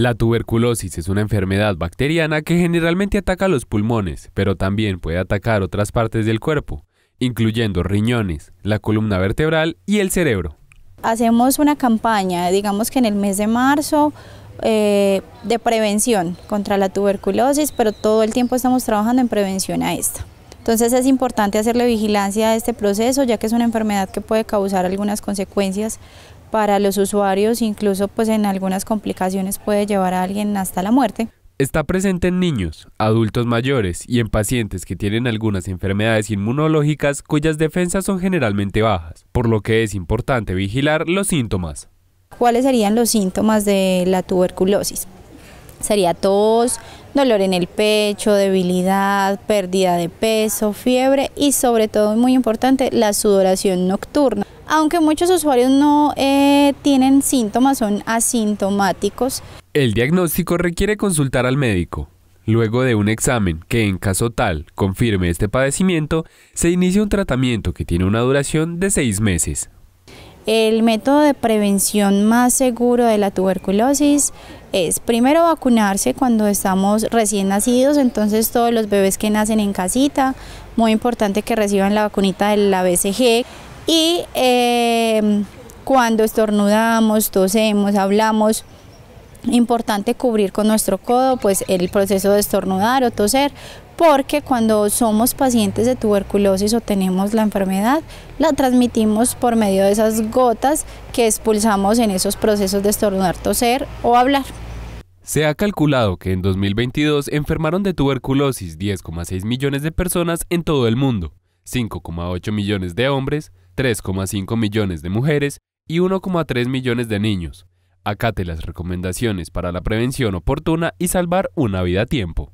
La tuberculosis es una enfermedad bacteriana que generalmente ataca los pulmones, pero también puede atacar otras partes del cuerpo, incluyendo riñones, la columna vertebral y el cerebro. Hacemos una campaña, digamos que en el mes de marzo, eh, de prevención contra la tuberculosis, pero todo el tiempo estamos trabajando en prevención a esta. Entonces es importante hacerle vigilancia a este proceso, ya que es una enfermedad que puede causar algunas consecuencias para los usuarios, incluso pues en algunas complicaciones puede llevar a alguien hasta la muerte. Está presente en niños, adultos mayores y en pacientes que tienen algunas enfermedades inmunológicas cuyas defensas son generalmente bajas, por lo que es importante vigilar los síntomas. ¿Cuáles serían los síntomas de la tuberculosis? Sería tos, dolor en el pecho, debilidad, pérdida de peso, fiebre y sobre todo, muy importante, la sudoración nocturna aunque muchos usuarios no eh, tienen síntomas, son asintomáticos. El diagnóstico requiere consultar al médico. Luego de un examen que en caso tal confirme este padecimiento, se inicia un tratamiento que tiene una duración de seis meses. El método de prevención más seguro de la tuberculosis es primero vacunarse cuando estamos recién nacidos, entonces todos los bebés que nacen en casita, muy importante que reciban la vacunita de la BCG. Y em, cuando estornudamos, tosemos, hablamos, importante cubrir con nuestro codo pues el proceso de estornudar o toser porque cuando somos pacientes de tuberculosis o tenemos la enfermedad, la transmitimos por medio de esas gotas que expulsamos en esos procesos de estornudar, toser o hablar. Se ha calculado que en 2022 enfermaron de tuberculosis 10,6 millones de personas en todo el mundo. 5,8 millones de hombres, 3,5 millones de mujeres y 1,3 millones de niños. Acate las recomendaciones para la prevención oportuna y salvar una vida a tiempo.